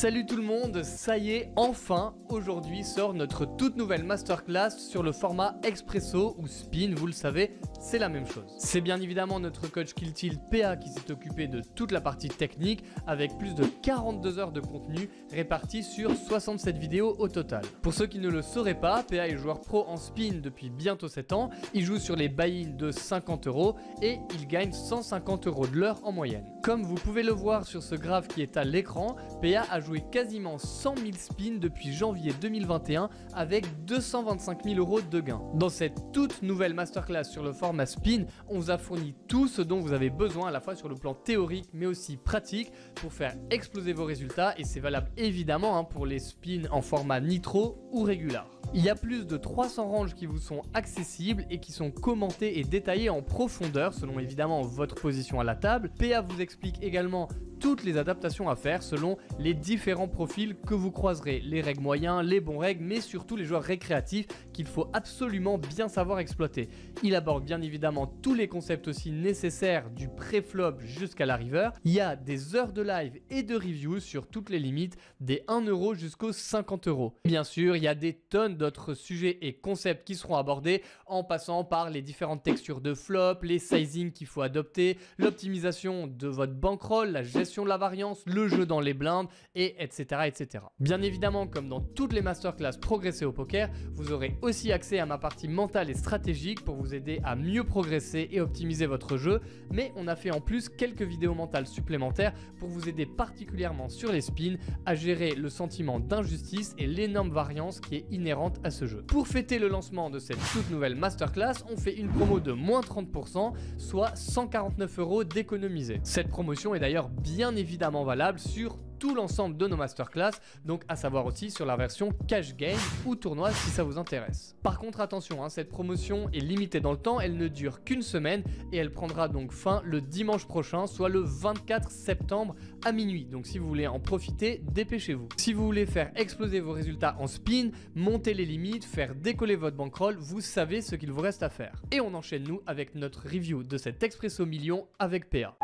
Salut tout le monde, ça y est, enfin, aujourd'hui sort notre toute nouvelle masterclass sur le format expresso ou spin, vous le savez, c'est la même chose. C'est bien évidemment notre coach Kiltil PA qui s'est occupé de toute la partie technique avec plus de 42 heures de contenu réparti sur 67 vidéos au total. Pour ceux qui ne le sauraient pas, PA est joueur pro en spin depuis bientôt 7 ans, il joue sur les buy-in de 50 euros et il gagne 150 euros de l'heure en moyenne. Comme vous pouvez le voir sur ce graphe qui est à l'écran, PA a joué quasiment 100 000 spins depuis janvier 2021 avec 225 000 euros de gains. Dans cette toute nouvelle masterclass sur le format spin, on vous a fourni tout ce dont vous avez besoin à la fois sur le plan théorique mais aussi pratique pour faire exploser vos résultats et c'est valable évidemment hein, pour les spins en format nitro ou régular. Il y a plus de 300 ranges qui vous sont accessibles et qui sont commentées et détaillées en profondeur selon évidemment votre position à la table. PA vous explique également toutes les adaptations à faire selon les différents profils que vous croiserez, les règles moyens, les bons règles, mais surtout les joueurs récréatifs qu'il faut absolument bien savoir exploiter. Il aborde bien évidemment tous les concepts aussi nécessaires du pré-flop jusqu'à la river. Il y a des heures de live et de review sur toutes les limites, des 1€ jusqu'aux 50€. Bien sûr, il y a des tonnes d'autres sujets et concepts qui seront abordés en passant par les différentes textures de flop, les sizing qu'il faut adopter, l'optimisation de votre bankroll, la gestion de la variance, le jeu dans les blindes, et etc. etc. Bien évidemment, comme dans toutes les masterclass progresser au poker, vous aurez aussi accès à ma partie mentale et stratégique pour vous aider à mieux progresser et optimiser votre jeu, mais on a fait en plus quelques vidéos mentales supplémentaires pour vous aider particulièrement sur les spins à gérer le sentiment d'injustice et l'énorme variance qui est inhérente à ce jeu. Pour fêter le lancement de cette toute nouvelle masterclass, on fait une promo de moins 30%, soit 149 euros d'économiser. Cette promotion est d'ailleurs bien évidemment valable sur tout l'ensemble de nos masterclass, donc à savoir aussi sur la version cash game ou tournoi si ça vous intéresse. Par contre attention, hein, cette promotion est limitée dans le temps, elle ne dure qu'une semaine et elle prendra donc fin le dimanche prochain, soit le 24 septembre à minuit. Donc si vous voulez en profiter, dépêchez-vous. Si vous voulez faire exploser vos résultats en spin, monter les limites, faire décoller votre bankroll, vous savez ce qu'il vous reste à faire. Et on enchaîne nous avec notre review de cet Expresso Million avec PA.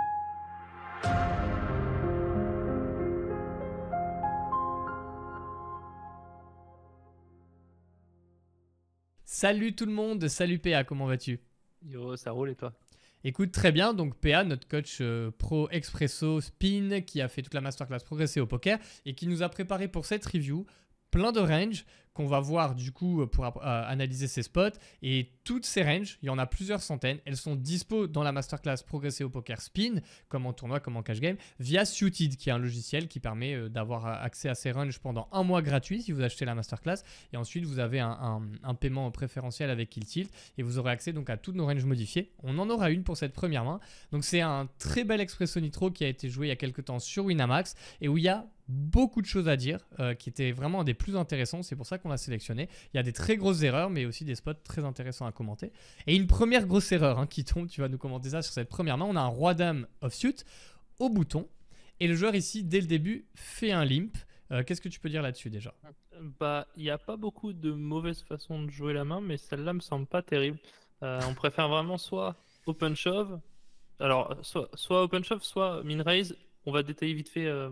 Salut tout le monde, salut PA, comment vas-tu Yo, ça roule et toi Écoute, très bien. Donc, PA, notre coach euh, pro expresso spin qui a fait toute la masterclass progresser au poker et qui nous a préparé pour cette review plein de range qu'on va voir du coup pour euh, analyser ces spots. Et toutes ces ranges, il y en a plusieurs centaines, elles sont dispo dans la masterclass Progresser au poker spin, comme en tournoi, comme en cash game, via Suited, qui est un logiciel qui permet euh, d'avoir accès à ces ranges pendant un mois gratuit si vous achetez la masterclass. Et ensuite, vous avez un, paiement préférentiel avec Kill Tilt et vous aurez accès donc à toutes nos ranges modifiées. On en aura une pour cette première main. Donc c'est un très bel Expresso Nitro qui a été joué il y a quelques temps sur Winamax et où il y a beaucoup de choses à dire, euh, qui était vraiment un des plus intéressants. C'est pour ça on a sélectionné. Il y a des très grosses erreurs, mais aussi des spots très intéressants à commenter. Et une première grosse erreur hein, qui tombe, tu vas nous commenter ça sur cette première main. On a un roi-dame offsuit au bouton. Et le joueur ici, dès le début, fait un limp. Euh, qu'est-ce que tu peux dire là-dessus déjà Bah, il n'y a pas beaucoup de mauvaises façons de jouer la main, mais celle-là me semble pas terrible. Euh, on préfère vraiment soit open shove, alors soit, soit open shove, soit min raise. On va détailler vite fait euh,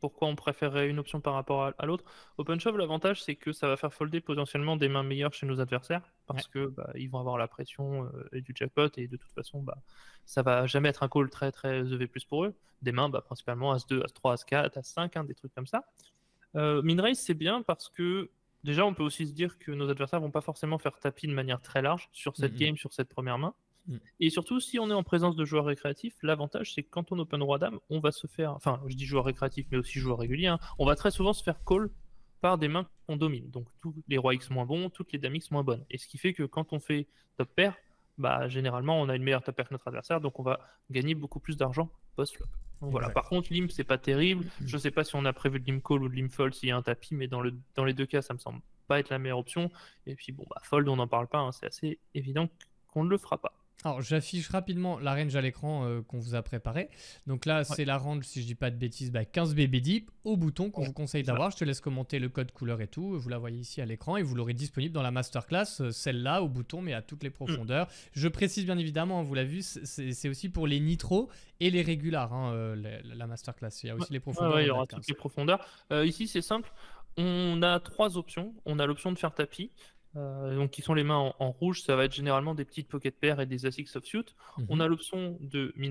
pourquoi on préférerait une option par rapport à, l'autre. Open shove, l'avantage, c'est que ça va faire folder potentiellement des mains meilleures chez nos adversaires, parce qu'ils que bah, ils vont avoir la pression euh, et du jackpot, et de toute façon, bah, ça va jamais être un call très très EV pour eux. Des mains, bah, principalement As2, As3, As4, As5, des trucs comme ça. Euh, c'est bien parce que déjà, on peut aussi se dire que nos adversaires vont pas forcément faire tapis de manière très large sur cette mm-hmm. game, sur cette première main. Mm. Et surtout, si on est en présence de joueurs récréatifs, l'avantage, c'est que quand on open roi dame, on va se faire, enfin, je dis joueurs récréatifs, mais aussi joueurs réguliers, hein, on va très souvent se faire call par des mains qu'on domine. Donc, tous les rois X moins bons, toutes les dames X moins bonnes. Et ce qui fait que quand on fait top pair, bah, généralement, on a une meilleure top pair que notre adversaire, donc on va gagner beaucoup plus d'argent post-flop. Voilà. Par contre, limp, c'est pas terrible. Mm. Je sais pas si on a prévu de limp call ou de limp fold s'il y a un tapis, mais dans, le, dans les deux cas, ça me semble pas être la meilleure option. Et puis, bon, bah, fold, on n'en parle pas. Hein, c'est assez évident qu'on ne le fera pas. Alors j'affiche rapidement la range à l'écran euh, qu'on vous a préparé. Donc là c'est la range, si je dis pas de bêtises, 15 bah, BB Deep au bouton qu'on vous conseille d'avoir. Je te laisse commenter le code couleur et tout. Vous la voyez ici à l'écran et vous l'aurez disponible dans la masterclass, euh, celle-là au bouton mais à toutes les mm. profondeurs. Je précise bien évidemment, hein, vous l'avez vu, c'est aussi pour les nitros et les régulars, hein, euh, la, masterclass. Il y a aussi les profondeurs. il y aura toutes les profondeurs. ici c'est simple. On a trois options. On a l'option de faire tapis. Euh, donc qui sont les mains en, rouge, ça va être généralement des petites pocket pairs et des ASICs offsuit. suit. Mhm. On a l'option de min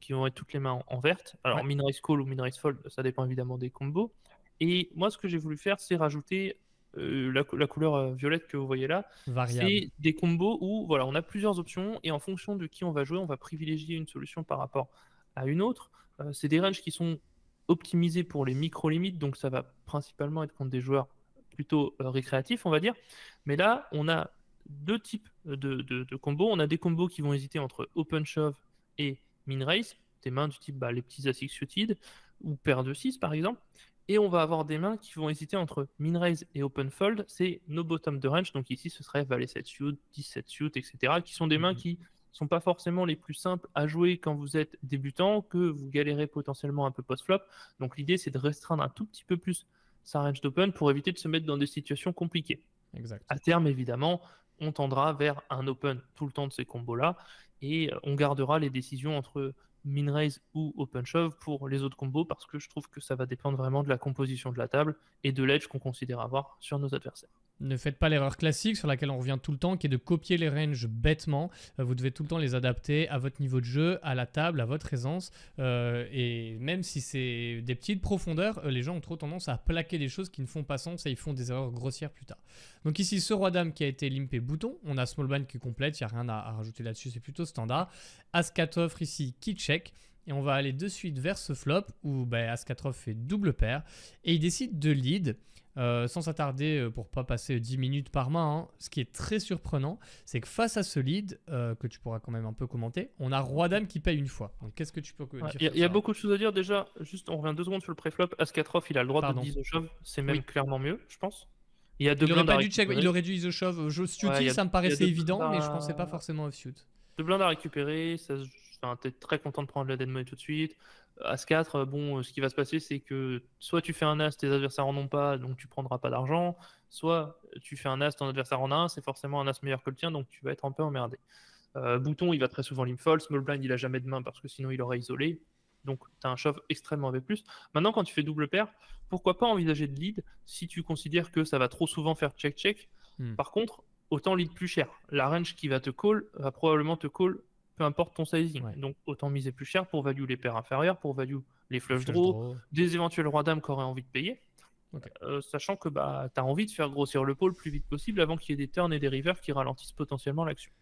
qui vont être toutes les mains en, verte. Alors ouais. min call ou min fold, ça dépend évidemment des combos. Et moi, ce que j'ai voulu faire, c'est rajouter euh, la, couleur euh, violette que vous voyez là. C'est des combos où voilà, on a plusieurs options et en fonction de qui on va jouer, on va privilégier une solution par rapport à une autre. c'est des ranges qui sont optimisés pour les micro-limites, donc ça va principalement être contre des joueurs plutôt euh, récréatif, on va dire. Mais là, on a deux types euh, de, combos. On a des combos qui vont hésiter entre Open Shove et Min Race, des mains du type bah, les petits Asics Suited ou paire de 6 par exemple. Et on va avoir des mains qui vont hésiter entre min raise et open fold. C'est nos bottom de range. Donc ici, ce serait valet 7 suit, 17 suit, etc. qui sont des mains mhm. qui sont pas forcément les plus simples à jouer quand vous êtes débutant, que vous galérez potentiellement un peu post-flop. Donc l'idée, c'est de restreindre un tout petit peu plus sa range d'open pour éviter de se mettre dans des situations compliquées. Exact. À terme, évidemment, on tendra vers un open tout le temps de ces combos-là et euh, on gardera les décisions entre min-raise ou open shove pour les autres combos parce que je trouve que ça va dépendre vraiment de la composition de la table et de l'edge qu'on considère avoir sur nos adversaires. Ne faites pas l'erreur classique sur laquelle on revient tout le temps, qui est de copier les ranges bêtement. Euh, vous devez tout le temps les adapter à votre niveau de jeu, à la table, à votre aisance. Euh, et même si c'est des petites profondeurs, euh, les gens ont trop tendance à plaquer des choses qui ne font pas sens et ils font des erreurs grossières plus tard. Donc ici, ce roi-dame qui a été limpé bouton. On a Small Smallman qui complète, il n'y a rien à, rajouter là-dessus, c'est plutôt standard. as offre ici qui check. Et on va aller de suite vers ce flop où bah, as offre fait double paire. Et il décide de lead. Euh, sans s'attarder euh, pour pas passer 10 minutes par main. Hein, ce qui est très surprenant, c'est que face à ce lead, euh, que tu pourras quand même un peu commenter, on a Roi-Dame qui paye une fois. qu'est-ce que tu peux dire Il y, a, beaucoup de choses à dire déjà. Juste, on revient deux secondes sur le préflop. off, il a le droit de 10 shove, c'est même clairement mieux, je pense. Il, y a deux aurait dû il aurait shove. ça me paraissait évident, mais je pensais pas forcément à shoot. Deux blindes à récupérer, ça, très content de prendre la dead money tout de suite. As 4, euh, bon, euh, ce qui va se passer, c'est que soit tu fais un As, tes adversaires en ont pas, donc tu prendras pas d'argent, soit tu fais un As, ton adversaire en a un, c'est forcément un As meilleur que le tien, donc tu vas être un peu emmerdé. Euh, bouton, il va très souvent limfold, small blind, il a jamais de main parce que sinon il aurait isolé. Donc tu as un shove extrêmement avec plus. Maintenant, quand tu fais double paire, pourquoi pas envisager de lead si tu considères que ça va trop souvent faire check-check. Hmm. Par contre, autant lead plus cher. La range qui va te call va probablement te call peu importe ton sizing. Donc autant miser plus cher pour value les paires inférieures, pour value les flush, draws, des éventuels rois dames qu'on aurait envie de payer. Euh, sachant que bah, tu as envie de faire grossir le pôle le plus vite possible avant qu'il y ait des turns et des rivers qui ralentissent potentiellement l'action.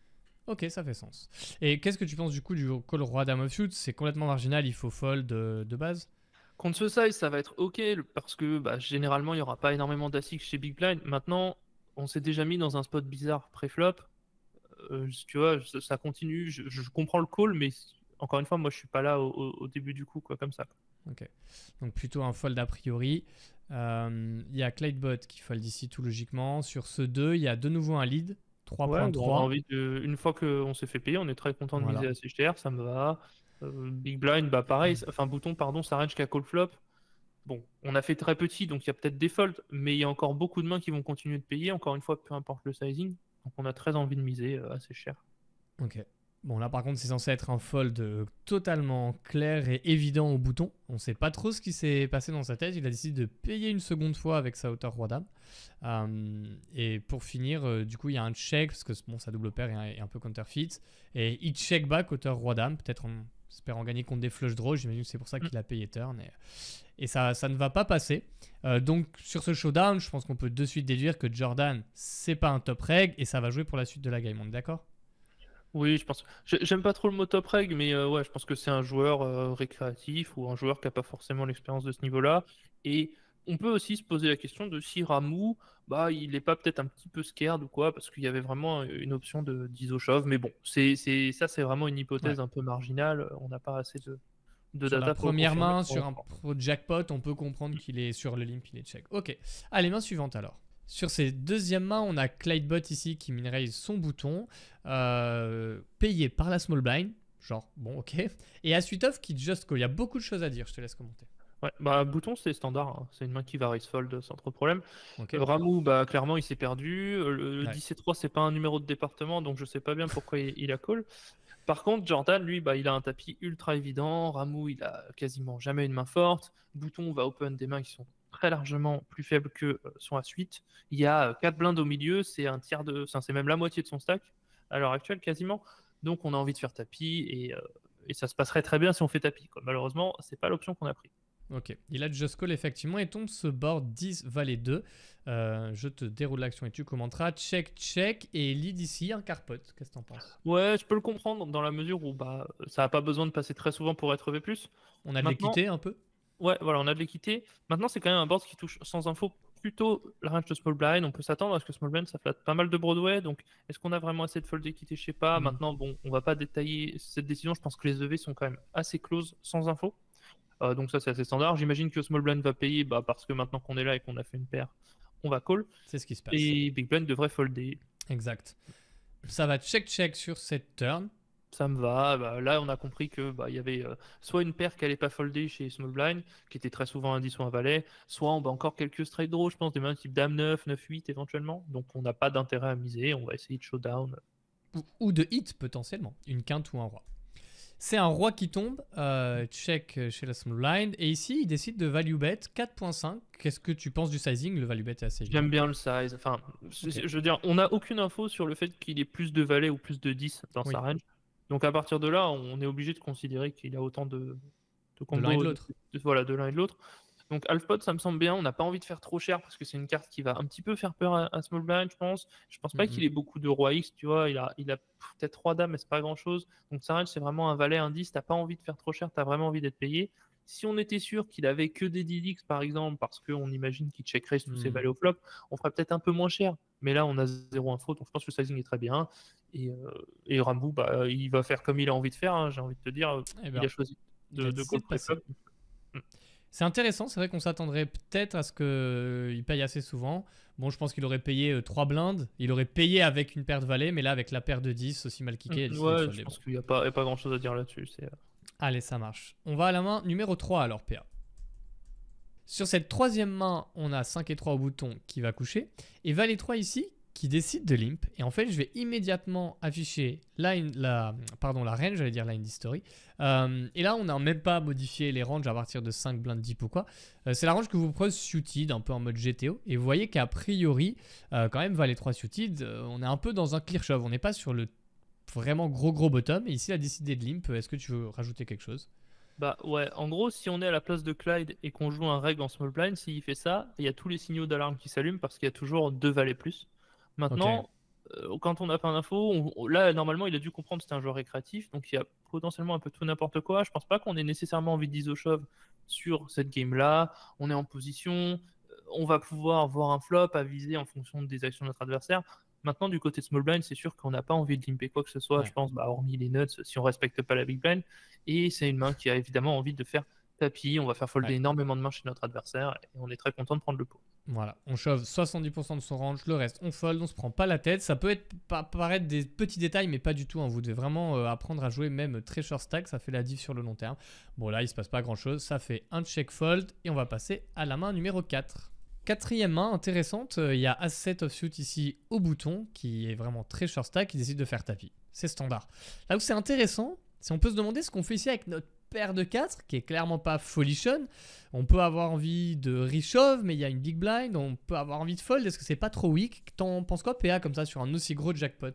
Ok, ça fait sens. Et qu'est-ce que tu penses du coup du call roi dame of shoot C'est complètement marginal, il faut fold euh, de, base Contre ce size, ça va être ok parce que bah, généralement il n'y aura pas énormément d'Asics chez Big Blind. Maintenant, on s'est déjà mis dans un spot bizarre pré-flop euh, euh, tu vois, ça continue. Je, comprends le call, mais encore une fois, moi, je suis pas là au, début du coup, quoi, comme ça. Ok. Donc plutôt un fold a priori. Euh, il y a Clydebot qui fold ici tout logiquement. Sur ce 2, il y a de nouveau un lead. 3.3. Ouais, Une fois qu'on s'est fait payer, on est très content de miser assez cher ça me va. Big Blind, bah pareil. Enfin, Bouton, pardon, ça range qu'à call flop. Bon, on a fait très petit, donc il y a peut-être des folds, mais il y a encore beaucoup de mains qui vont continuer de payer. Encore une fois, peu importe le sizing. Donc on a très envie de miser euh, assez cher. Ok. Bon, là par contre, c'est censé être un fold euh, totalement clair et évident au bouton. On ne sait pas trop ce qui s'est passé dans sa tête. Il a décidé de payer une seconde fois avec sa hauteur roi-dame. Euh, et pour finir, du coup, il y a un check, parce que bon, sa double paire est un, peu counterfeit. Et il check back hauteur roi-dame, peut-être on J'espère en gagner contre des flush draws. J'imagine que c'est pour ça qu'il mm. a payé turn. Et, ça, ne va pas passer. Euh, donc sur ce showdown, je pense qu'on peut de suite déduire que Jordan, c'est pas un top reg et ça va jouer pour la suite de la game. On d'accord Oui, je pense. J'aime pas trop le mot top reg, mais euh, ouais, je pense que c'est un joueur euh, récréatif ou un joueur qui a pas forcément l'expérience de ce niveau-là. Et on peut aussi se poser la question de si Ramou, bah, il n'est pas peut-être un petit peu scared ou quoi, parce qu'il y avait vraiment euh, une option de d'Isochove. Mais bon, c'est, ça, c'est vraiment une hypothèse un peu marginale. Euh, on n'a pas assez de, de sur data. La première main, sur un pro jackpot, on peut comprendre qu'il est sur le limp, il est check. Ok. Allez, main suivante alors. Sur ces deuxièmes mains, on a Clydebot ici qui minerait son bouton, euh, payé par la small blind. Genre, bon, ok. Et Asuitov qui just call. Il y a beaucoup de choses à dire, je te laisse commenter bah, Bouton, c'est standard. Hein. C'est une main qui va raise fold sans trop de problème. Ramou, bah, clairement, il s'est perdu. Euh, le, 10 et 3, c'est pas un numéro de département, donc je sais pas bien pourquoi il, a call. Par contre, Jordan, lui, bah, il a un tapis ultra évident. Ramou, il a quasiment jamais une main forte. Bouton va open des mains qui sont très largement plus faibles que euh, son As-8. Il y a 4 euh, blindes au milieu, c'est un tiers de. c'est même la moitié de son stack à l'heure actuelle quasiment. Donc on a envie de faire tapis et, ça se passerait très bien si on fait tapis. quoi. Malheureusement, c'est pas l'option qu'on a pris. Ok, il a just call effectivement et tombe ce board 10 valet 2. je te déroule l'action et tu commenteras. Check, check et lead ici un Carpot Qu'est-ce que t'en penses Ouais, je peux le comprendre dans la mesure où bah ça a pas besoin de passer très souvent pour être V+. On a de l'équité un peu Ouais, voilà, on a de l'équité. Maintenant, c'est quand même un board qui touche sans info plutôt la range de small blind. On peut s'attendre à ce que small blind ça flatte pas mal de Broadway. Donc, est-ce qu'on a vraiment assez de fold d'équité Je sais pas. Hmm. Maintenant, bon, on va pas détailler cette décision. Je pense que les EV sont quand même assez close sans info. Euh, donc ça, c'est assez standard. J'imagine que Small Blind va payer bah, parce que maintenant qu'on est là et qu'on a fait une paire, on va call. C'est ce qui se passe. Et Big Blind devrait folder. Exact. Ça va check-check sur cette turn. Ça me va. Bah, là, on a compris que bah, y avait euh, soit une paire qui n'allait pas folder chez Small Blind, qui était très souvent un 10 ou un valet, soit on a encore quelques straight draws, je pense, des mêmes type dame 9, 9, 8 éventuellement. Donc on n'a pas d'intérêt à miser. On va essayer de showdown. ou de hit potentiellement, une quinte ou un roi. C'est un roi qui tombe, euh, check euh, chez la small blind, et ici il décide de value bet 4.5. Qu'est-ce que tu penses du sizing Le value bet est assez J'aime bien le size. Enfin, je veux dire, on n'a aucune info sur le fait qu'il ait plus de valets ou plus de 10 dans sa range. Donc à partir de là, on est obligé de considérer qu'il a autant de, de, de l'un de l'autre. voilà, de l'un et de l'autre. Donc Alphpod, ça me semble bien. On n'a pas envie de faire trop cher parce que c'est une carte qui va un petit peu faire peur à, Small Blind, je pense. Je pense pas mhm. qu'il ait beaucoup de Roi X, tu vois. Il a, il a peut-être trois dames, mais c'est pas grand chose. Donc Sarage, c'est vraiment un valet, un 10. T'as pas envie de faire trop cher, tu as vraiment envie d'être payé. Si on était sûr qu'il avait que des 10x par exemple, parce qu'on imagine qu'il checkerait tous ses mhm. valets au flop, on ferait peut-être un peu moins cher. Mais là, on a zéro info, donc je pense que le sizing est très bien. Et, euh, Rambou, bah, il va faire comme il a envie de faire. Hein. J'ai envie de te dire, eh il a ben, choisi de, de, de c'est intéressant, c'est vrai qu'on s'attendrait peut-être à ce qu'il euh, paye assez souvent. Bon, je pense qu'il aurait payé 3 euh, blindes. Il aurait payé avec une paire de valets, mais là, avec la paire de 10, aussi mal kickée. Mmh, ouais, je pense qu'il n'y a pas, pas grand-chose à dire là-dessus. Euh. Allez, ça marche. On va à la main numéro 3 alors, PA. Sur cette troisième main, on a 5 et 3 au bouton qui va coucher. Et valet 3 ici qui décide de l'imp. Et en fait, je vais immédiatement afficher line, la, pardon, la range, j'allais dire line history. Euh, et là, on n'a même pas modifié les ranges à partir de 5 blindes deep ou quoi. Euh, c'est la range que vous prenez Suited, un peu en mode GTO. Et vous voyez qu'a priori, euh, quand même, Valet 3 Suited, on est un peu dans un clear shove. On n'est pas sur le vraiment gros gros bottom. Et ici, la a décidé de l'imp. Est-ce que tu veux rajouter quelque chose bah ouais, en gros, si on est à la place de Clyde et qu'on joue un reg en small blind, s'il fait ça, il y a tous les signaux d'alarme qui s'allument parce qu'il y a toujours deux valets plus. Maintenant, euh, quand on n'a pas d'infos, là, normalement, il a dû comprendre que c'était un joueur récréatif, donc il y a potentiellement un peu tout n'importe quoi. Je pense pas qu'on ait nécessairement envie d'isochove sur cette game-là. On est en position, euh, on va pouvoir voir un flop à viser en fonction des actions de notre adversaire. Maintenant, du côté de Small Blind, c'est sûr qu'on n'a pas envie de limper quoi que ce soit, je pense, bah, hormis les nuts, si on respecte pas la Big Blind. Et c'est une main qui a évidemment envie de faire tapis. On va faire folder énormément de mains chez notre adversaire et on est très content de prendre le pot. Voilà, on shove 70% de son range, le reste on fold, on se prend pas la tête. Ça peut être, paraître des petits détails, mais pas du tout. On hein. Vous devez vraiment euh, apprendre à jouer même très short stack, ça fait la diff sur le long terme. Bon là, il se passe pas grand chose, ça fait un check fold et on va passer à la main numéro 4. Quatrième main intéressante, euh, il y a Asset of Suit ici au bouton, qui est vraiment très short stack, qui décide de faire tapis. C'est standard. Là où c'est intéressant, c'est on peut se demander ce qu'on fait ici avec notre de 4 qui est clairement pas folichon. On peut avoir envie de reshove, mais il y a une big blind. On peut avoir envie de fold. Est-ce que c'est pas trop weak T'en pense quoi, PA, comme ça, sur un aussi gros jackpot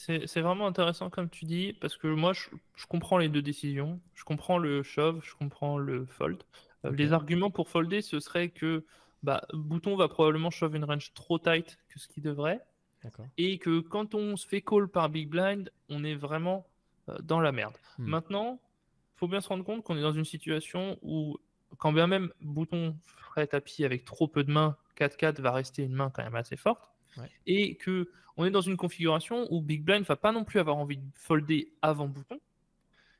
c'est vraiment intéressant comme tu dis, parce que moi je, comprends les deux décisions. Je comprends le shove, je comprends le fold. Euh, les arguments pour folder, ce serait que bah, Bouton va probablement shove une range trop tight que ce qui devrait. Et que quand on se fait call par Big Blind, on est vraiment euh, dans la merde. Hmm. Maintenant, faut bien se rendre compte qu'on est dans une situation où, quand bien même Bouton ferait tapis avec trop peu de mains, 4-4 va rester une main quand même assez forte. Et que on est dans une configuration où Big Blind va pas non plus avoir envie de folder avant Bouton.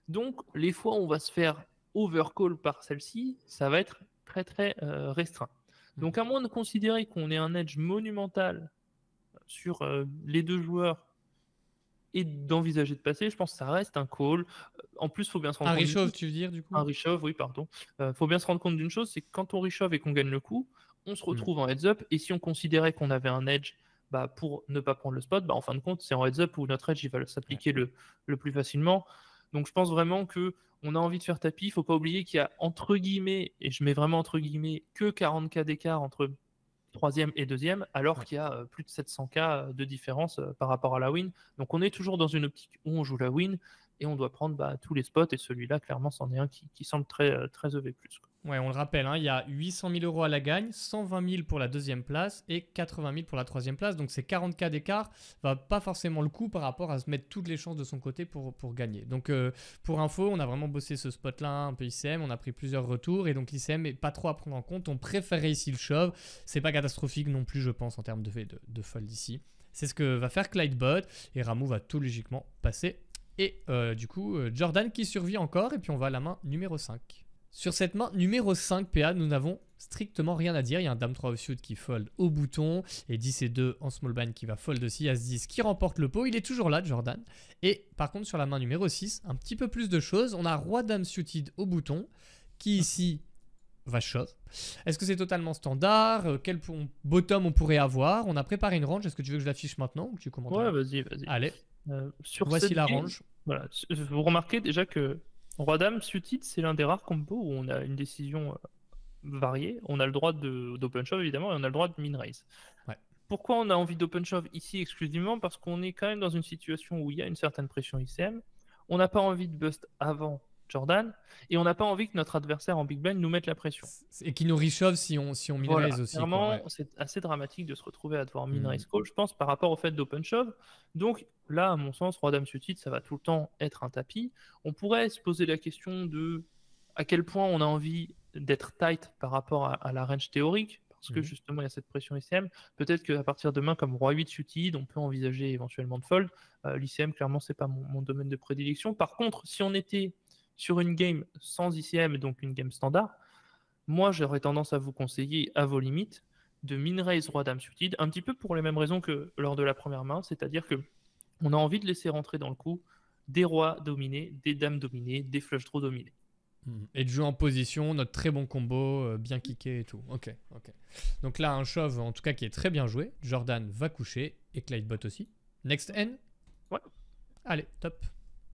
Donc, les fois où on va se faire overcall par celle-ci, ça va être très très euh, restreint. Donc, mhm. à moins de considérer qu'on est un edge monumental sur euh, les deux joueurs et d'envisager de passer. Je pense que ça reste un call. Euh, en plus, faut bien se rendre compte. Un reshove, tu veux dire, du coup Un reshove, oui, pardon. Euh, faut bien se rendre compte d'une chose c'est que quand on reshove et qu'on gagne le coup, on se mm. retrouve en heads-up. Et si on considérait qu'on avait un edge bah, pour ne pas prendre le spot, bah, en fin de compte, c'est en heads-up où notre edge il va s'appliquer le, le plus facilement. Donc, je pense vraiment que on a envie de faire tapis. Il faut pas oublier qu'il y a entre guillemets, et je mets vraiment entre guillemets, que 40K d'écart entre troisième et deuxième, alors qu'il y a euh, plus de 700 cas euh, de différence euh, par rapport à la win. Donc on est toujours dans une optique où on joue la win, et on doit prendre bah, tous les spots, et celui-là, clairement, c'en est un qui, semble très, euh, très EV. Ouais, on le rappelle, hein, il y a 800 000 euros à la gagne, 120 000 pour la deuxième place et 80 000 pour la troisième place. Donc, ces 40K d'écart va pas forcément le coup par rapport à se mettre toutes les chances de son côté pour, pour gagner. Donc, euh, pour info, on a vraiment bossé ce spot-là, un peu ICM, on a pris plusieurs retours, et donc l'ICM est pas trop à prendre en compte. On préférait ici le shove. C'est pas catastrophique non plus, je pense, en termes de, de, de fold ici. C'est ce que va faire Clyde Bot, et Ramu va tout logiquement passer et euh, du coup, euh, Jordan qui survit encore, et puis on va à la main numéro 5. Sur cette main numéro 5 PA, nous n'avons strictement rien à dire. Il y a un Dame 3 offsuit qui fold au bouton, et 10 et 2 en small blind qui va fold aussi, As-10 qui remporte le pot, il est toujours là Jordan. Et par contre sur la main numéro 6, un petit peu plus de choses. On a Roi Dame suited au bouton, qui ici va shove. Est-ce que c'est totalement standard euh, Quel bottom on pourrait avoir On a préparé une range, est-ce que tu veux que je l'affiche maintenant ou tu commentes Ouais, vas-y, vas-y. Allez, euh, Voici la range. Vous remarquez déjà que Roi Dame c'est l'un des rares combos où on a une décision euh, variée. On a le droit d'open shove évidemment et on a le droit de min raise. Pourquoi on a envie d'open shove ici exclusivement Parce qu'on est quand même dans une situation où il y a une certaine pression ICM. On n'a pas envie de bust avant Jordan, et on n'a pas envie que notre adversaire en Big Blind nous mette la pression. Et qu'il nous réchauffe si on, si on min aussi. Clairement, c'est assez dramatique de se retrouver à devoir mm. min call, je pense, par rapport au fait d'open shove. Donc là, à mon sens, Roi-Dame suited, ça va tout le temps être un tapis. On pourrait se poser la question de à quel point on a envie d'être tight par rapport à, la range théorique, parce que mm. justement il y a cette pression ICM. Peut-être qu'à partir de demain, comme Roi 8 suited, on peut envisager éventuellement de fold. Euh, L'ICM, clairement, c'est pas mon, mon, domaine de prédilection. Par contre, si on était sur une game sans ICM, donc une game standard, moi j'aurais tendance à vous conseiller à vos limites de min-raise Roi-Dame suited, un petit peu pour les mêmes raisons que lors de la première main, c'est-à-dire que on a envie de laisser rentrer dans le coup des rois dominés, des dames dominées, des flush draws dominés. Mhm. Et de jouer en position, notre très bon combo, euh, bien kické et tout. Ok, ok. Donc là, un shove en tout cas qui est très bien joué. Jordan va coucher et Clyde Bot aussi. Next N Ouais. Allez, top.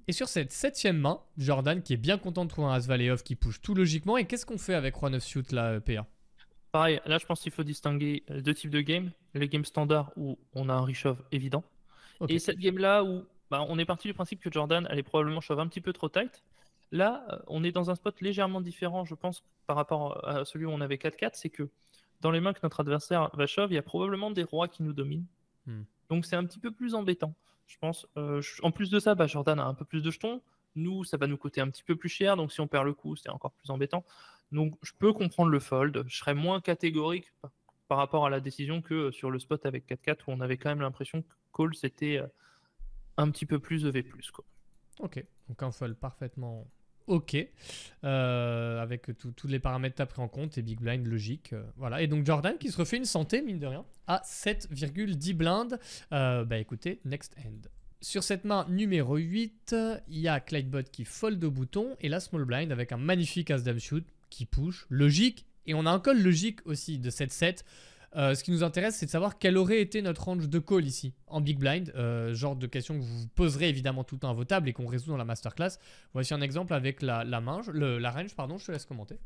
Et sur cette septième main, Jordan qui est bien content de trouver un As Valet off qui pousse tout logiquement. Et qu'est-ce qu'on fait avec Roi 9 suit là, euh, PA Pareil, là je pense qu'il faut distinguer euh, deux types de games. Les games standard où on a un reshove évident. Et cette game là où bah, on est parti du principe que Jordan allait probablement shove un petit peu trop tight. Là, euh, on est dans un spot légèrement différent, je pense, par rapport à celui où on avait 4-4. C'est que dans les mains que notre adversaire va shove, il y a probablement des rois qui nous dominent. Hmm. Donc c'est un petit peu plus embêtant je pense. Euh, en plus de ça, bah, Jordan a un peu plus de jetons. Nous, ça va nous coûter un petit peu plus cher, donc si on perd le coup, c'est encore plus embêtant. Donc je peux comprendre le fold. Je serais moins catégorique par rapport à la décision que euh, sur le spot avec 4-4 où on avait quand même l'impression que call c'était euh, un petit peu plus EV+. Ok, donc un fold parfaitement OK, euh, avec tous les paramètres pris en compte et Big Blind logique. Euh, voilà. Et donc Jordan qui se refait une santé, mine de rien, à 7,10 blindes. Euh, bah écoutez, next end. Sur cette main numéro 8, il y a Clydebot qui fold au bouton et la small blind avec un magnifique As-Dame shoot qui push, logique. Et on a un call logique aussi de 7-7. Euh, ce qui nous intéresse, c'est de savoir quel aurait été notre range de call ici, en big blind, euh, genre de question que vous poserez évidemment tout le temps à vos tables et qu'on résout dans la masterclass. Voici un exemple avec la, la range, pardon, je te laisse commenter.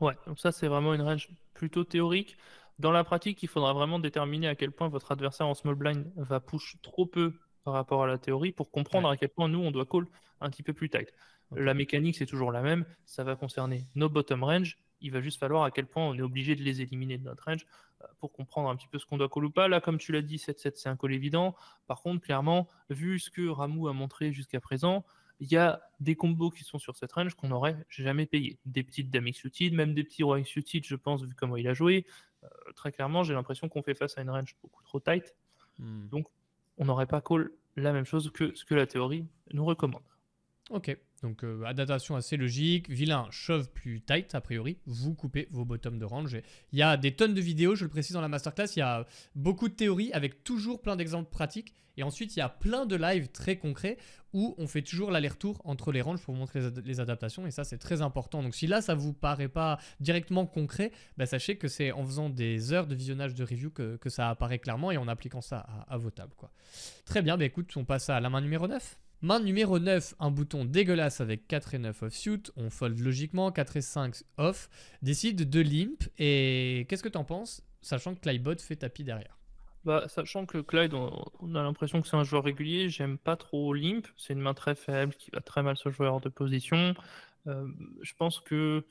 Ouais, donc ça c'est vraiment une range plutôt théorique. Dans la pratique, il faudra vraiment déterminer à quel point votre adversaire en small blind va push trop peu par rapport à la théorie pour comprendre à quel point nous on doit call un petit peu plus tight. La mécanique c'est toujours la même, ça va concerner nos bottom range il va juste falloir à quel point on est obligé de les éliminer de notre range euh, pour comprendre un petit peu ce qu'on doit call ou pas. Là, comme tu l'as dit, 7-7, c'est un call évident. Par contre, clairement, vu ce que Ramou a montré jusqu'à présent, il y a des combos qui sont sur cette range qu'on n'aurait jamais payé. Des petites dames suited, même des petits rois suited, je pense, vu comment il a joué. Euh, très clairement, j'ai l'impression qu'on fait face à une range beaucoup trop tight. Hmm. Donc, on n'aurait pas call la même chose que ce que la théorie nous recommande. Ok, donc euh, adaptation assez logique. Vilain, shove plus tight, a priori. Vous coupez vos bottoms de range. Il y a des tonnes de vidéos, je le précise dans la masterclass. Il y a beaucoup de théories avec toujours plein d'exemples pratiques. Et ensuite, il y a plein de lives très concrets où on fait toujours l'aller-retour entre les ranges pour vous montrer les, adaptations. Et ça, c'est très important. Donc si là, ça ne vous paraît pas directement concret, bah, sachez que c'est en faisant des heures de visionnage de review que, ça apparaît clairement et en appliquant ça à, vos tables. Quoi. Très bien, bah, écoute, on passe à la main numéro 9. Main numéro 9, un bouton dégueulasse avec 4 et 9 offsuit, on fold logiquement, 4 et 5 off, décide de limp, et qu'est-ce que tu t'en penses, sachant que Bot fait tapis derrière bah, sachant que Clyde, on, a l'impression que c'est un joueur régulier, j'aime pas trop Limp. C'est une main très faible qui va très mal ce joueur de position. Euh, je pense que,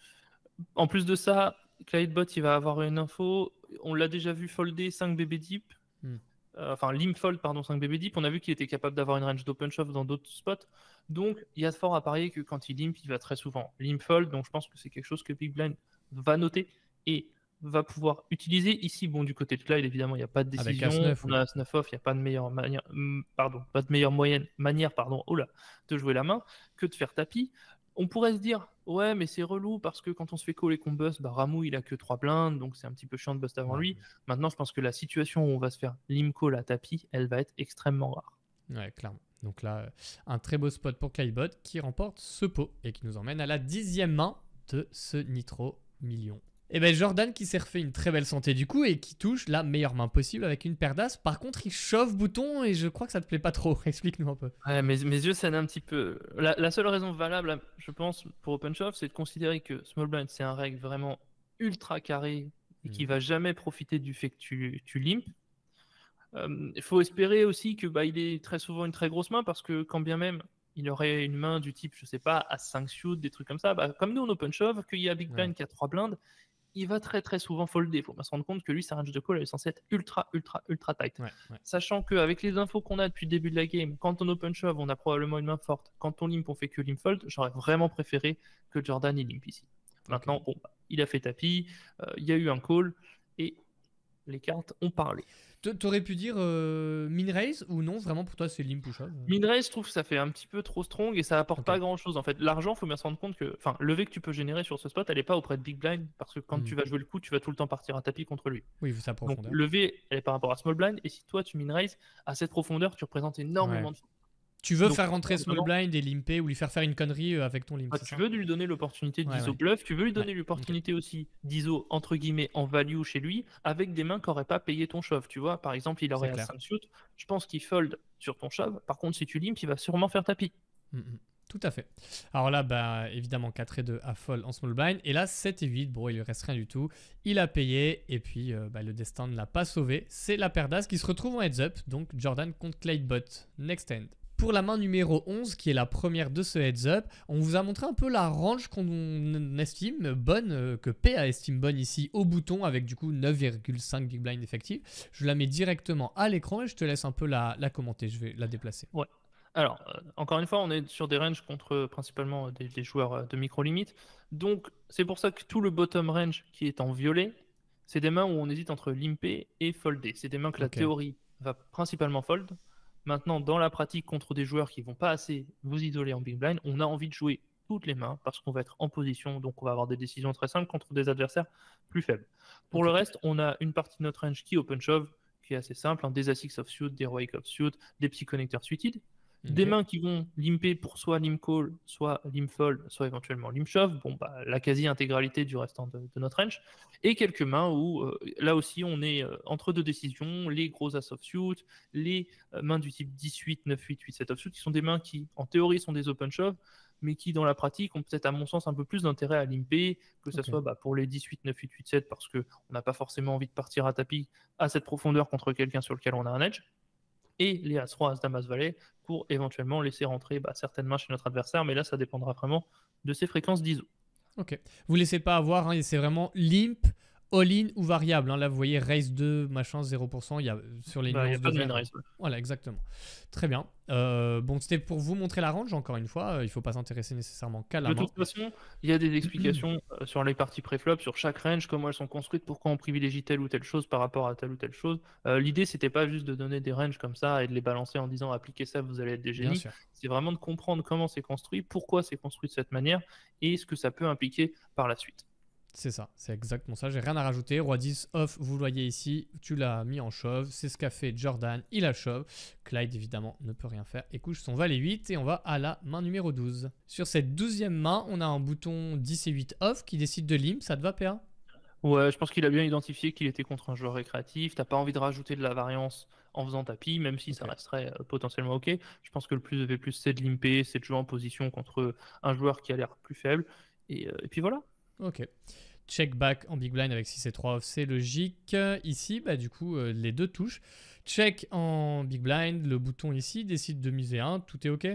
en plus de ça, Clyde Bot, il va avoir une info. On l'a déjà vu folder 5 BB deep. Hmm. Euh, enfin l'Imfold, pardon, 5BB on a vu qu'il était capable d'avoir une range d'open shove dans d'autres spots. Donc, il y a fort à parier que quand il limp, il va très souvent fold Donc, je pense que c'est quelque chose que Big Blind va noter et va pouvoir utiliser. Ici, bon, du côté de Clyde, évidemment, il n'y a pas de décision. on a off, il n'y a pas de meilleure manière, pardon, pas de meilleure moyenne, manière, pardon, oh là, de jouer la main que de faire tapis on pourrait se dire, ouais, mais c'est relou parce que quand on se fait coller qu'on bust, bah, Ramou, il a que trois blindes, donc c'est un petit peu chiant de bust avant lui. Maintenant, je pense que la situation où on va se faire Limco la tapis, elle va être extrêmement rare. Ouais, clairement. Donc là, euh, un très beau spot pour Kaibot qui remporte ce pot et qui nous emmène à la dixième main de ce Nitro Million et eh ben Jordan qui s'est refait une très belle santé du coup et qui touche la meilleure main possible avec une paire d'as. Par contre, il chauffe bouton et je crois que ça te plaît pas trop. Explique-nous un peu. Ouais, mes, mes yeux saignent un petit peu. La, seule raison valable, je pense, pour Open Shove, c'est de considérer que Small Blind, c'est un règle vraiment ultra carré et hmm. qui va jamais profiter du fait que tu, limpes. Il euh, faut espérer aussi que bah, il est très souvent une très grosse main parce que quand bien même il aurait une main du type, je sais pas, à 5 shoots, des trucs comme ça, bah, comme nous en open shove, qu'il y a Big Blind qui a 3 blindes, il va très très souvent folder. Il faut se rendre compte que lui, sa range de call elle est censée être ultra ultra ultra tight. Sachant qu'avec les infos qu'on a depuis le début de la game, quand on open shove, on a probablement une main forte. Quand on limp, on fait que limp fold. J'aurais vraiment préféré que Jordan il limp ici. Maintenant, bah, il a fait tapis, euh, il y a eu un call et les cartes ont parlé. T'aurais pu dire euh, minerais ou non Vraiment pour toi c'est Limpusha euh Minraise, je trouve que ça fait un petit peu trop strong et ça apporte pas grand chose en fait. L'argent faut bien se rendre compte que, enfin V que tu peux générer sur ce spot elle est pas auprès de Big Blind parce que quand tu mm. vas jouer le coup tu vas tout le temps partir à tapis contre lui. Oui ça profondeur. Le V, elle est par rapport à Small Blind et si toi tu minraise à cette profondeur tu représentes énormément de tu veux faire rentrer Small Blind et limper ou lui faire faire une connerie euh, avec ton limp. Ah, tu veux lui donner l'opportunité d'ISO bluff, tu veux lui donner l'opportunité aussi d'ISO entre guillemets en value chez lui avec des mains qui n'auraient pas payé ton shove. Tu vois, par exemple, il aurait un 5 shoot, je pense qu'il fold sur ton shove. Par contre, si tu limpes, il va sûrement faire tapis. Mm, mm. Tout à fait. Alors là, bah, évidemment, 4 et 2 à fold en small blind. Et là, 7 et 8, bon, il ne reste rien du tout. Il a payé et puis euh, bah, le destin ne l'a pas sauvé. C'est la perdasse qui se retrouve en heads up. Donc Jordan contre Clyde Bot. Next end. Pour la main numéro 11, qui est la première de ce heads-up, on vous a montré un peu la range qu'on estime bonne, euh, que P estime bonne ici au bouton, avec du coup 9,5 big blind effectif. Je la mets directement à l'écran et je te laisse un peu la, la commenter, je vais la déplacer. Ouais. Alors, euh, encore une fois, on est sur des ranges contre euh, principalement des, joueurs de micro-limite. Donc, c'est pour ça que tout le bottom range qui est en violet, c'est des mains où on hésite entre limper et folder. C'est des mains que la théorie va principalement fold. Maintenant, dans la pratique contre des joueurs qui vont pas assez vous isoler en big blind, on a envie de jouer toutes les mains parce qu'on va être en position, donc on va avoir des décisions très simples contre des adversaires plus faibles. Pour le reste, on a une partie de notre range qui open shove, qui est assez simple, hein, des Asics of Suit, des Royal of Suit, des connecteurs Suited, des mains qui vont limper pour soit lim-call, soit lim-fold, soit éventuellement shove. bon, bah, la quasi-intégralité du restant de, notre range, et quelques mains où euh, là aussi on est euh, entre deux décisions, les gros as of les euh, mains du type 18, 9, 8, 8, 7 of qui sont des mains qui en théorie sont des open shove, mais qui dans la pratique ont peut-être à mon sens un peu plus d'intérêt à limper, que ce soit bah, pour les 18, 9, 8, 8, 7, parce qu'on n'a pas forcément envie de partir à tapis à cette profondeur contre quelqu'un sur lequel on a un edge et les As-3, As-Damas Valet pour éventuellement laisser rentrer bah, certaines mains chez notre adversaire, mais là ça dépendra vraiment de ses fréquences d'ISO. Ok, vous laissez pas avoir, hein, c'est vraiment limp, all-in ou variable. Hein. Là, vous voyez, race 2, machin, 0%. Il y a sur les bah, de, Voilà, exactement. Très bien. Euh, bon, c'était pour vous montrer la range, encore une fois. Euh, il ne faut pas s'intéresser nécessairement qu'à la De toute façon, il y a des explications euh, sur les parties préflop, sur chaque range, comment elles sont construites, pourquoi on privilégie telle ou telle chose par rapport à telle ou telle chose. L'idée, c'était pas juste de donner des ranges comme ça et de les balancer en disant appliquez ça, vous allez être des génies. C'est vraiment de comprendre comment c'est construit, pourquoi c'est construit de cette manière et ce que ça peut impliquer par la suite. C'est ça, c'est exactement ça. J'ai rien à rajouter. Roi 10 off, vous le voyez ici, tu l'as mis en chauve. C'est ce qu'a fait Jordan, il a chauve. Clyde, évidemment, ne peut rien faire et couche son valet 8. Et on va à la main numéro 12. Sur cette douzième main, on a un bouton 10 et 8 off qui décide de limp. Ça te va, PA Ouais, je pense qu'il a bien identifié qu'il était contre un joueur récréatif. T'as pas envie de rajouter de la variance en faisant tapis, même si ça resterait euh, potentiellement ok. Je pense que le plus de V+, c'est de limper, c'est de jouer en position contre un joueur qui a l'air plus faible. et euh, puis voilà. Ok. Check back en big blind avec 6 et 3 off, c'est logique. Ici, bah, du coup, euh, les deux touches. Check en big blind, le bouton ici décide de miser 1, tout est ok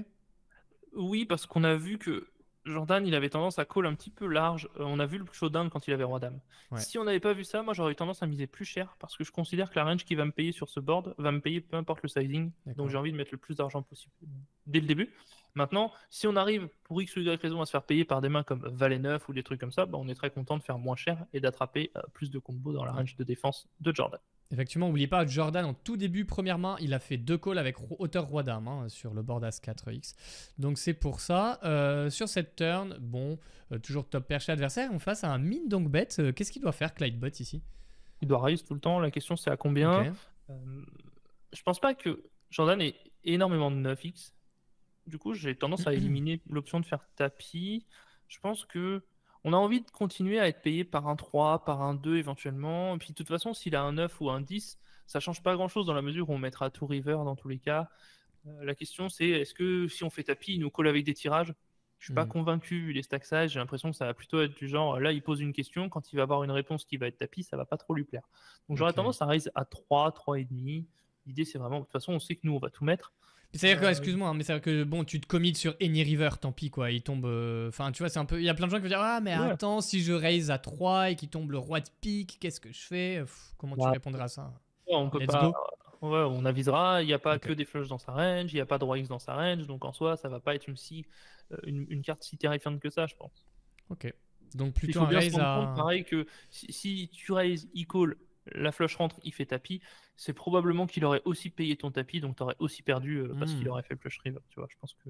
Oui, parce qu'on a vu que Jordan, il avait tendance à call un petit peu large. Euh, on a vu le showdown quand il avait roi-dame. Si on n'avait pas vu ça, moi j'aurais eu tendance à miser plus cher parce que je considère que la range qui va me payer sur ce board va me payer peu importe le sizing. Donc j'ai envie de mettre le plus d'argent possible dès le début. Maintenant, si on arrive pour X ou Y raison à se faire payer par des mains comme Valet 9 ou des trucs comme ça, bah, on est très content de faire moins cher et d'attraper euh, plus de combos dans la range de défense de Jordan. Effectivement, n'oubliez pas, Jordan, en tout début, première main, il a fait deux calls avec hauteur roi dame hein, sur le bord As-4X. Donc c'est pour ça. Euh, sur cette turn, bon, euh, toujours top perché adversaire, on face à un min donc bête. Qu'est-ce qu'il doit faire, Clyde Bot, ici Il doit raise tout le temps. La question, c'est à combien Je Je pense pas que Jordan ait énormément de 9X. Du coup, j'ai tendance à éliminer l'option de faire tapis. Je pense que on a envie de continuer à être payé par un 3, par un 2 éventuellement. Et puis de toute façon, s'il a un 9 ou un 10, ça change pas grand-chose dans la mesure où on mettra tout river dans tous les cas. Euh, la question c'est est-ce que si on fait tapis, il nous colle avec des tirages Je suis pas mm. convaincu vu les stacksages, j'ai l'impression que ça va plutôt être du genre là il pose une question, quand il va avoir une réponse qui va être tapis, ça va pas trop lui plaire. Donc j'aurais tendance à raise à 3, 3,5. L'idée c'est vraiment de toute façon, on sait que nous on va tout mettre. C'est-à-dire que, euh, excuse-moi, hein, mais cest à que bon, tu te commites sur Any River, tant pis quoi, il tombe. Euh, enfin, tu vois, c'est un peu. Il y a plein de gens qui vont dire Ah, mais attends, si je raise à 3 et qu'il tombe le roi de pique, qu'est-ce que je fais Comment tu répondras à ça ouais, On peut pas. Ouais, on avisera, il n'y a pas que des flushes dans sa range, il n'y a pas de roi X dans sa range, donc en soi, ça va pas être une, si, euh, une, carte si terrifiante que ça, je pense. Ok. Donc plutôt il faut à... pareil, que si, tu raises, il call, la flush rentre, il fait tapis c'est probablement qu'il aurait aussi payé ton tapis, donc tu aurais aussi perdu euh, parce qu'il hmm. aurait fait le flush river. Tu vois, je pense que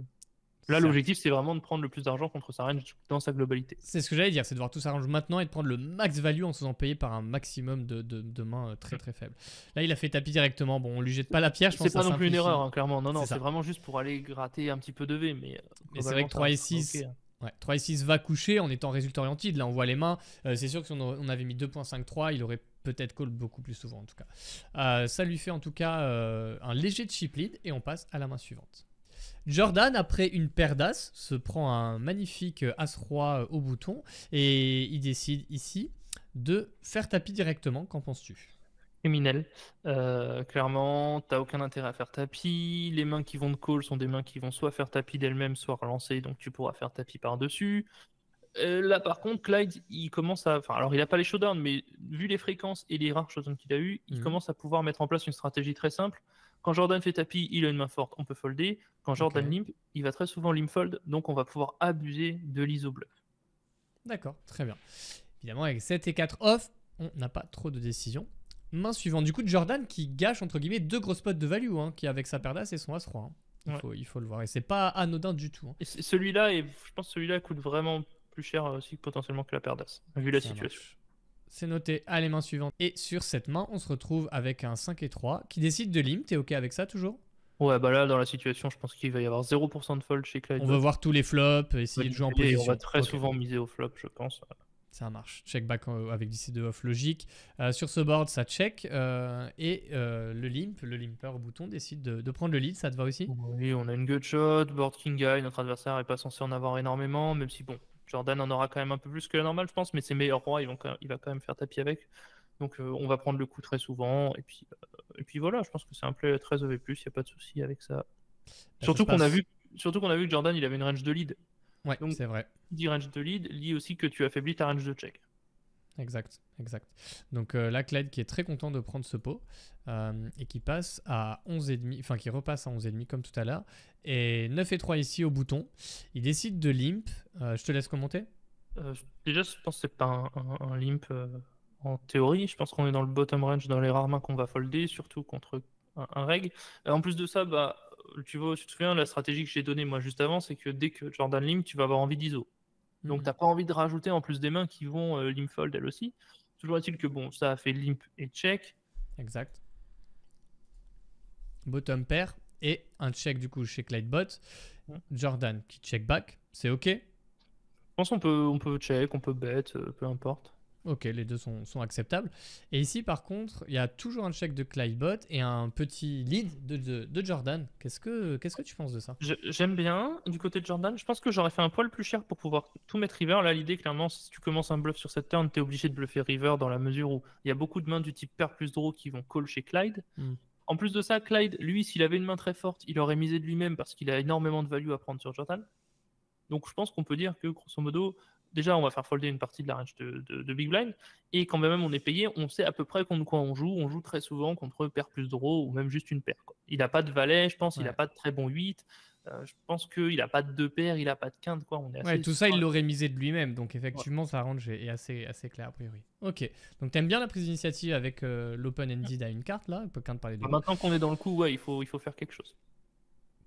là, l'objectif, c'est vraiment de prendre le plus d'argent contre sa range dans sa globalité. C'est ce que j'allais dire, c'est de voir tout sa maintenant et de prendre le max value en se faisant payer par un maximum de, de, mains euh, très hmm. très faibles. Là, il a fait tapis directement. Bon, on lui jette pas la pierre, je pense. C'est pas non plus une erreur, hein, clairement. Non, non, c'est vraiment juste pour aller gratter un petit peu de V. Mais, euh, mais c'est vrai que 3 et 6. 3 hein. et 6 va coucher en étant résultat orienté. Là, on voit les mains. c'est sûr que si on, avait mis 2.53 il aurait peut-être call beaucoup plus souvent en tout cas. Euh, ça lui fait en tout cas euh, un léger chip lead et on passe à la main suivante. Jordan, après une paire d'as, se prend un magnifique euh, as-roi au bouton et il décide ici de faire tapis directement. Qu'en penses-tu Criminel. Euh, clairement, t'as aucun intérêt à faire tapis. Les mains qui vont de call sont des mains qui vont soit faire tapis d'elles-mêmes, soit relancer, donc tu pourras faire tapis par-dessus. Euh, là, par contre, Clyde, il commence à. Enfin, alors, il a pas les showdowns, mais vu les fréquences et les rares showdowns qu'il a eu, il mhm. commence à pouvoir mettre en place une stratégie très simple. Quand Jordan fait tapis, il a une main forte, on peut folder. Quand Jordan limp, il va très souvent limp fold, donc on va pouvoir abuser de l'iso-bluff. D'accord, très bien. Évidemment, avec 7 et 4 off, on n'a pas trop de décisions. Main suivante, du coup, Jordan qui gâche entre guillemets deux gros spots de value, hein, qui avec sa perdasse et son As-3. Hein. Il, faut, le voir. Et c'est pas anodin du tout. Hein. Celui-là, je pense que celui-là coûte vraiment plus cher aussi euh, potentiellement que la Perdas, vu la situation. C'est noté. à les mains suivantes. Et sur cette main, on se retrouve avec un 5 et 3 qui décide de limp. T'es OK avec ça toujours Ouais, bah là, dans la situation, je pense qu'il va y avoir 0% de fold chez On va voir tous les flops, essayer de jouer en position. on va très souvent miser au flop, je pense. Ça marche. Check back euh, avec 10 2 off logique. Euh, sur ce board, ça check. et le limp, le limper au bouton décide de, prendre le lead. Ça te va aussi Oui, on a une good shot. Board King Guy. Notre adversaire n'est pas censé en avoir énormément, même si bon, Jordan en aura quand même un peu plus que la normale, je pense, mais ses meilleurs rois, ils il va quand même faire tapis avec. Donc euh, on va prendre le coup très souvent. Et puis, euh, voilà, je pense que c'est un play 13 EV, il n'y a pas de souci avec ça. Bah, surtout qu'on a, vu, a vu que Jordan, il avait une range de lead. Ouais, c'est vrai. Dit range de lead, dit aussi que tu affaiblis ta range de check. Exact, exact. Donc la euh, là, Clyde qui est très content de prendre ce pot euh, et qui passe à 11,5, enfin qui repasse à 11,5 comme tout à l'heure. Et 9 et 3 ici au bouton. Il décide de limp. Euh, je te laisse commenter. déjà, je pense que c'est pas un, limp en théorie. Je pense qu'on est dans le bottom range, dans les rares mains qu'on va folder, surtout contre un, reg. en plus de ça, bah, tu, vois, tu te souviens, la stratégie que j'ai donnée moi juste avant, c'est que dès que Jordan limp, tu vas avoir envie d'ISO. Donc, mmh. t'as pas envie de rajouter en plus des mains qui vont euh, limp fold elle aussi. Toujours est-il que bon, ça a fait limp et check. Exact. Bottom pair et un check du coup chez Clydebot. Mmh. Jordan qui check back, c'est ok. Je pense qu'on peut, on peut check, on peut bet, euh, peu importe. Ok, les deux sont, acceptables. Et ici, par contre, il y a toujours un check de Clydebot et un petit lead de, Jordan. Qu'est-ce que, que tu penses de ça J'aime bien. Du côté de Jordan, je pense que j'aurais fait un poil plus cher pour pouvoir tout mettre river. Là, l'idée, clairement, si tu commences un bluff sur cette turn, t'es obligé de bluffer river dans la mesure où il y a beaucoup de mains du type pair plus draw qui vont call chez Clyde. Hmm. En plus de ça, Clyde, lui, s'il avait une main très forte, il aurait misé de lui-même parce qu'il a énormément de value à prendre sur Jordan. Donc je pense qu'on peut dire que, grosso modo, déjà, on va faire folder une partie de la range de, Big Blind. Et quand même on est payé, on sait à peu près contre quoi on joue. On joue très souvent contre paire plus draw ou même juste une paire. Il n'a pas de valet, je pense, il n'a pas de très bon 8. Euh, je pense qu'il n'a pas de deux paires, il n'a pas de quinte. Quoi. On est tout ça, il l'aurait misé de lui-même. Donc, effectivement, ça sa range est assez, assez claire, a priori. Ok. Donc, aimes bien la prise d'initiative avec euh, l'open-ended à une carte, là parler de. Bah, maintenant qu'on est dans le coup, ouais, il faut, il faut faire quelque chose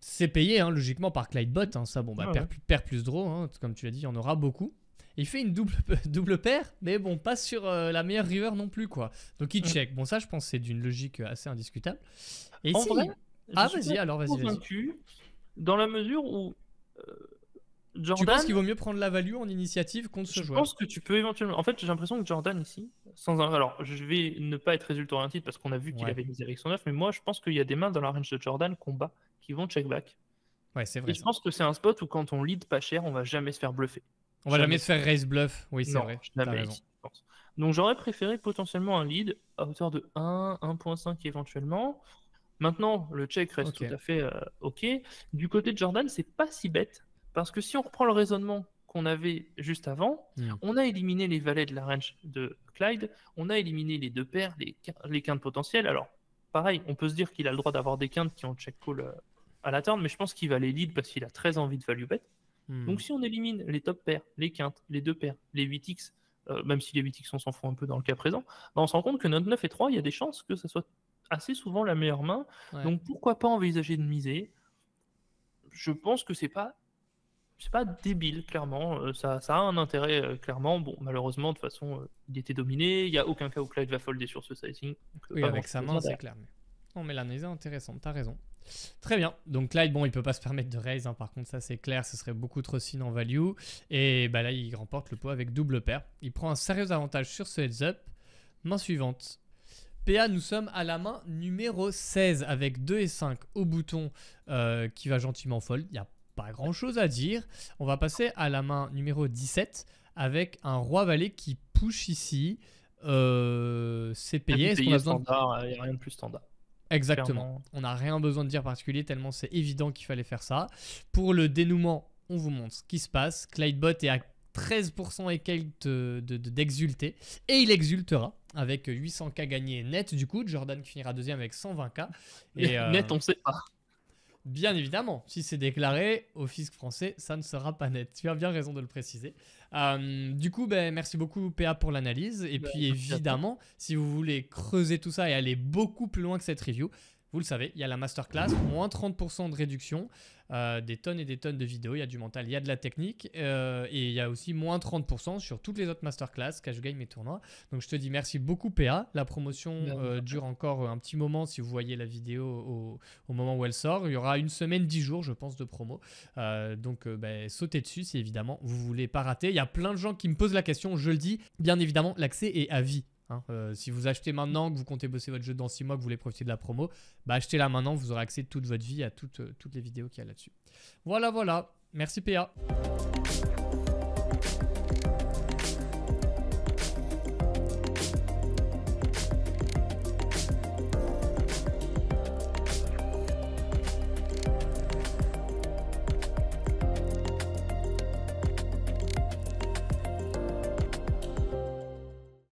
c'est payé hein, logiquement par Clydebot. Hein, ça, bon, bah, ah plus draw, hein. comme tu l'as dit, il y en aura beaucoup. Il fait une double, double paire, mais bon, pas sur euh, la meilleure river non plus, quoi. Donc il mm. check. Bon, ça, je pense c'est d'une logique euh, assez indiscutable. Et en ah, vas-y, alors vas-y. dans la mesure où. Jordan, euh, tu penses qu'il vaut mieux prendre la value en initiative contre ce joueur Je pense que tu peux éventuellement. En fait, j'ai l'impression que Jordan ici, sans un... alors je vais ne pas être résultat orienté parce qu'on a vu qu'il avait mis avec son 9, mais moi je pense qu'il y a des mains dans la range de Jordan combat qui vont check back. Ouais, c'est vrai. je pense que c'est un spot où quand on lead pas cher, on va jamais se faire bluffer. On va jamais se faire raise bluff. Oui, c'est vrai. Donc j'aurais préféré potentiellement un lead à hauteur de 1, 1.5 éventuellement. Maintenant, le check reste tout à fait euh, OK. Du côté de Jordan, c'est pas si bête. Parce que si on reprend le raisonnement qu'on avait juste avant, hmm. on a éliminé les valets de la range de Clyde, on a éliminé les deux paires, les, quintes potentielles. Alors, pareil, on peut se dire qu'il a le droit d'avoir des quintes qui ont check call euh, à la turn, mais je pense qu'il va les lead parce qu'il a très envie de value bet. Hmm. Donc si on élimine les top pairs, les quintes, les deux pairs, les 8x, euh, même si les 8x on s'en fout un peu dans le cas présent, bah, on se rend compte que notre 9 et 3, il y a des chances que ça soit assez souvent la meilleure main. Donc pourquoi pas envisager de miser Je pense que c'est pas c'est pas débile, clairement. Euh, ça, a un intérêt, euh, clairement. Bon, malheureusement, de toute façon, il était dominé. Il n'y a aucun cas où Clyde va folder sur ce sizing. oui, avec sa main, c'est clair. Non, mais l'analyse est intéressante, t'as raison. Très bien. Donc Clyde, bon, il peut pas se permettre de raise. Hein. Par contre, ça c'est clair, ce serait beaucoup trop sin en value. Et bah là, il remporte le pot avec double paire. Il prend un sérieux avantage sur ce heads-up. Main suivante. PA, nous sommes à la main numéro 16 avec 2 et 5 au bouton euh, qui va gentiment fold. Il n'y a pas grand chose à dire. On va passer à la main numéro 17 avec un roi-valet qui push ici. Euh, c'est payé. Il euh, a rien de plus standard. Exactement. On n'a rien besoin de dire particulier, tellement c'est évident qu'il fallait faire ça. Pour le dénouement, on vous montre ce qui se passe. Clydebot est à 13% et quelques d'exulter, de, et il exultera avec 800K gagnés net du coup, Jordan qui finira deuxième avec 120K. Et, Net, euh, on sait pas. Bien évidemment, si c'est déclaré au fisc français, ça ne sera pas net. Tu as bien raison de le préciser. Euh, du coup, ben, merci beaucoup PA pour l'analyse. Et ben, puis évidemment, si vous voulez creuser tout ça et aller beaucoup plus loin que cette review, vous le savez, il y a la masterclass, moins 30% de réduction. Euh, des tonnes et des tonnes de vidéos, il y a du mental, il y a de la technique, euh, et il y a aussi moins 30% sur toutes les autres masterclass, cash game mes tournois. Donc je te dis merci beaucoup PA, la promotion euh, dure encore un petit moment si vous voyez la vidéo au, moment où elle sort, il y aura une semaine, dix jours je pense de promo, donc ben, sautez dessus si évidemment vous voulez pas rater, il y a plein de gens qui me posent la question, je le dis, bien évidemment l'accès est à vie Hein. Euh, si vous achetez maintenant, que vous comptez bosser votre jeu dans 6 mois, que vous voulez profiter de la promo, bah achetez-la maintenant, vous aurez accès toute votre vie à toutes, euh, toutes les vidéos qu'il y a là-dessus. Voilà, voilà. Merci PA.